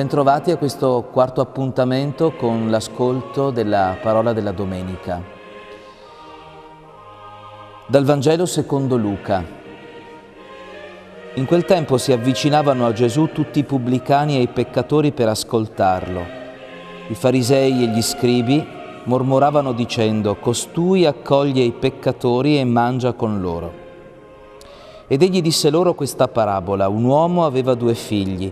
Bentrovati a questo quarto appuntamento con l'ascolto della parola della domenica. Dal Vangelo secondo Luca. In quel tempo si avvicinavano a Gesù tutti i pubblicani e i peccatori per ascoltarlo. I farisei e gli scribi mormoravano dicendo, Costui accoglie i peccatori e mangia con loro. Ed egli disse loro questa parabola. Un uomo aveva due figli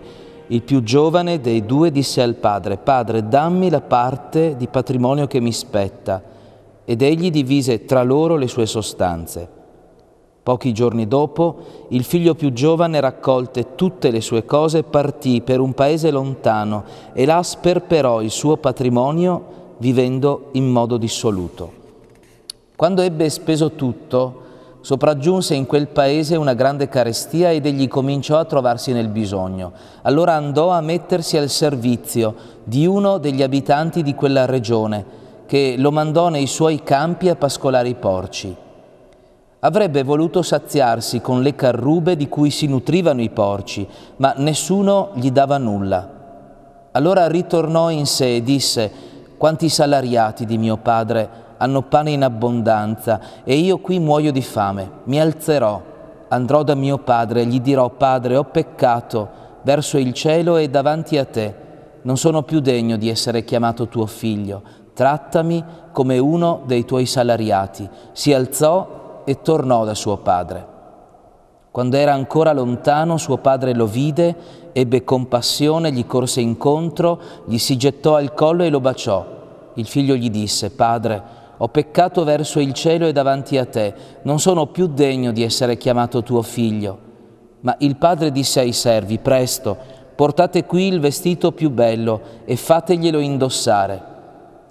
il più giovane dei due disse al padre, Padre, dammi la parte di patrimonio che mi spetta. Ed egli divise tra loro le sue sostanze. Pochi giorni dopo, il figlio più giovane raccolte tutte le sue cose e partì per un paese lontano e là sperperò il suo patrimonio vivendo in modo dissoluto. Quando ebbe speso tutto, Sopraggiunse in quel paese una grande carestia ed egli cominciò a trovarsi nel bisogno. Allora andò a mettersi al servizio di uno degli abitanti di quella regione, che lo mandò nei suoi campi a pascolare i porci. Avrebbe voluto saziarsi con le carrube di cui si nutrivano i porci, ma nessuno gli dava nulla. Allora ritornò in sé e disse, quanti salariati di mio padre hanno pane in abbondanza e io qui muoio di fame. Mi alzerò, andrò da mio padre e gli dirò, Padre, ho peccato verso il cielo e davanti a te. Non sono più degno di essere chiamato tuo figlio. Trattami come uno dei tuoi salariati. Si alzò e tornò da suo padre. Quando era ancora lontano, suo padre lo vide, ebbe compassione, gli corse incontro, gli si gettò al collo e lo baciò. Il figlio gli disse, Padre, ho peccato verso il cielo e davanti a te, non sono più degno di essere chiamato tuo figlio. Ma il padre disse ai servi, presto, portate qui il vestito più bello e fateglielo indossare.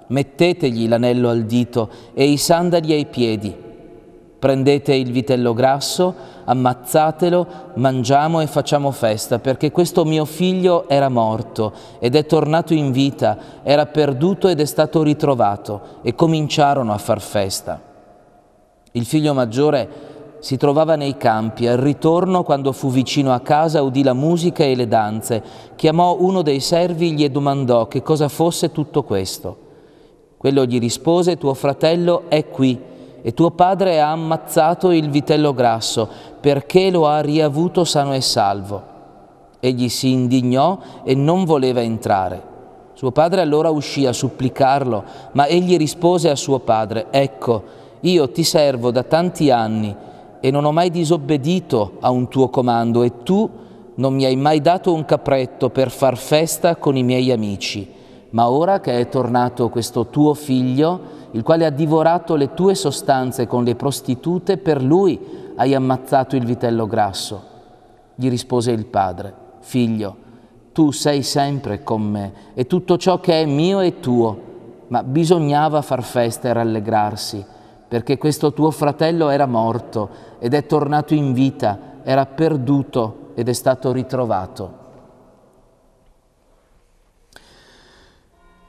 Mettetegli l'anello al dito e i sandali ai piedi. Prendete il vitello grasso, ammazzatelo, mangiamo e facciamo festa, perché questo mio figlio era morto ed è tornato in vita, era perduto ed è stato ritrovato, e cominciarono a far festa. Il figlio maggiore si trovava nei campi. Al ritorno, quando fu vicino a casa, udì la musica e le danze. Chiamò uno dei servi e gli domandò che cosa fosse tutto questo. Quello gli rispose, tuo fratello è qui e tuo padre ha ammazzato il vitello grasso perché lo ha riavuto sano e salvo. Egli si indignò e non voleva entrare. Suo padre allora uscì a supplicarlo, ma egli rispose a suo padre, ecco, io ti servo da tanti anni e non ho mai disobbedito a un tuo comando e tu non mi hai mai dato un capretto per far festa con i miei amici ma ora che è tornato questo tuo figlio, il quale ha divorato le tue sostanze con le prostitute, per lui hai ammazzato il vitello grasso. Gli rispose il padre, figlio, tu sei sempre con me e tutto ciò che è mio è tuo, ma bisognava far festa e rallegrarsi, perché questo tuo fratello era morto ed è tornato in vita, era perduto ed è stato ritrovato.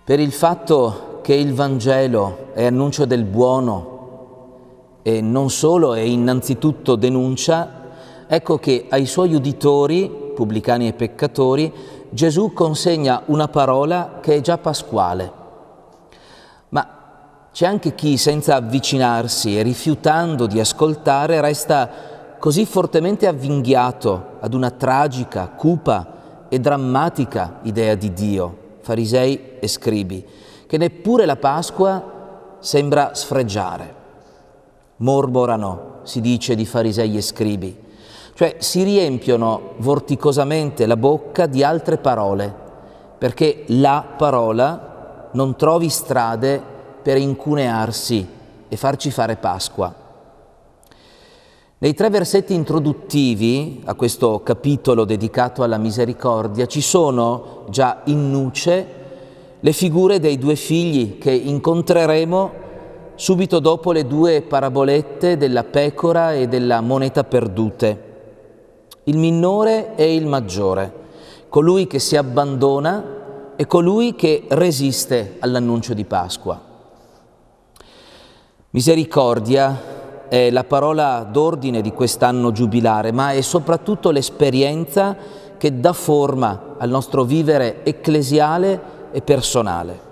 per il fatto che il Vangelo è annuncio del buono e non solo è innanzitutto denuncia, ecco che ai suoi uditori, pubblicani e peccatori, Gesù consegna una parola che è già pasquale. Ma c'è anche chi, senza avvicinarsi e rifiutando di ascoltare, resta così fortemente avvinghiato ad una tragica, cupa e drammatica idea di Dio farisei e scribi, che neppure la Pasqua sembra sfregiare. Mormorano, si dice di farisei e scribi, cioè si riempiono vorticosamente la bocca di altre parole, perché la parola non trovi strade per incunearsi e farci fare Pasqua. Nei tre versetti introduttivi a questo capitolo dedicato alla misericordia ci sono già in nuce le figure dei due figli che incontreremo subito dopo le due parabolette della pecora e della moneta perdute. Il minore e il maggiore, colui che si abbandona e colui che resiste all'annuncio di Pasqua. Misericordia è la parola d'ordine di quest'anno giubilare, ma è soprattutto l'esperienza che dà forma al nostro vivere ecclesiale e personale.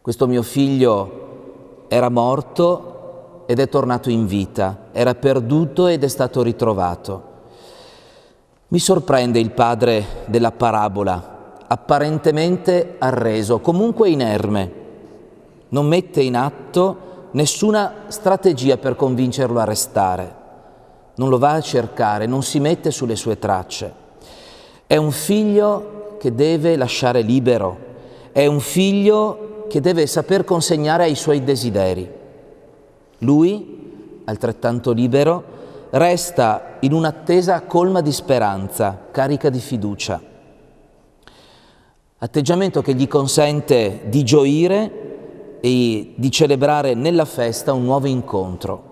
Questo mio figlio era morto ed è tornato in vita, era perduto ed è stato ritrovato. Mi sorprende il padre della parabola, apparentemente arreso, comunque inerme. Non mette in atto nessuna strategia per convincerlo a restare, non lo va a cercare, non si mette sulle sue tracce. È un figlio che deve lasciare libero, è un figlio che deve saper consegnare ai suoi desideri. Lui, altrettanto libero, resta in un'attesa colma di speranza, carica di fiducia. Atteggiamento che gli consente di gioire e di celebrare nella festa un nuovo incontro.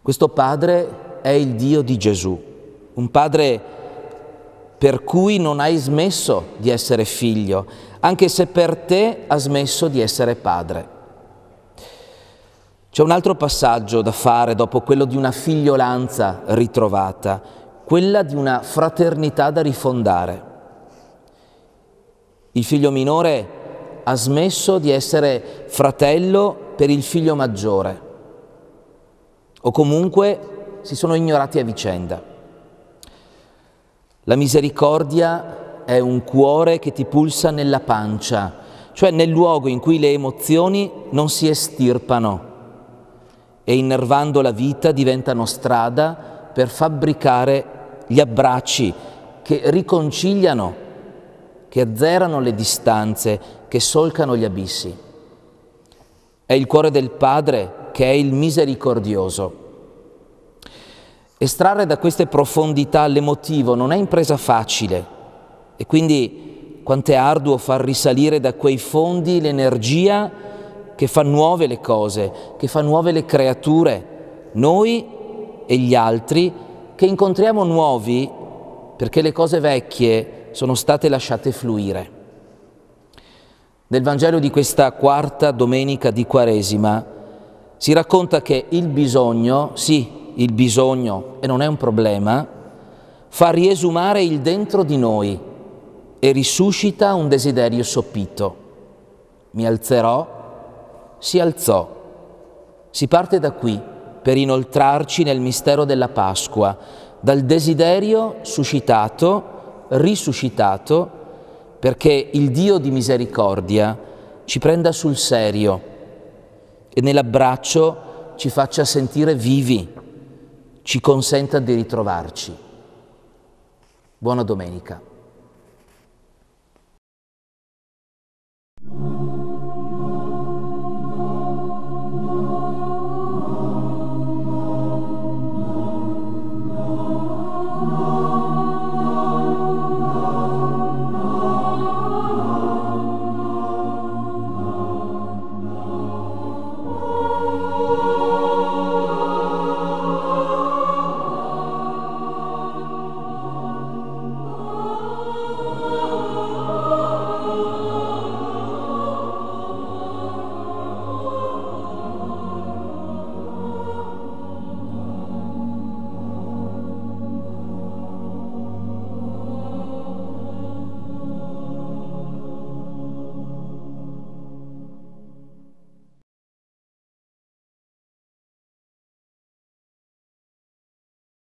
Questo Padre è il Dio di Gesù, un Padre per cui non hai smesso di essere figlio, anche se per te ha smesso di essere padre. C'è un altro passaggio da fare dopo quello di una figliolanza ritrovata, quella di una fraternità da rifondare. Il figlio minore ha smesso di essere fratello per il figlio maggiore o comunque si sono ignorati a vicenda. La misericordia è un cuore che ti pulsa nella pancia, cioè nel luogo in cui le emozioni non si estirpano e innervando la vita diventano strada per fabbricare gli abbracci che riconciliano, che azzerano le distanze, che solcano gli abissi. È il cuore del Padre che è il misericordioso. Estrarre da queste profondità l'emotivo non è impresa facile e quindi quanto è arduo far risalire da quei fondi l'energia che fa nuove le cose, che fa nuove le creature, noi e gli altri, che incontriamo nuovi perché le cose vecchie sono state lasciate fluire. Nel Vangelo di questa quarta domenica di Quaresima si racconta che il bisogno, sì, il bisogno, e non è un problema, fa riesumare il dentro di noi e risuscita un desiderio soppito. Mi alzerò, si alzò. Si parte da qui per inoltrarci nel mistero della Pasqua, dal desiderio suscitato, risuscitato, risuscitato, perché il Dio di misericordia ci prenda sul serio e nell'abbraccio ci faccia sentire vivi, ci consenta di ritrovarci. Buona domenica.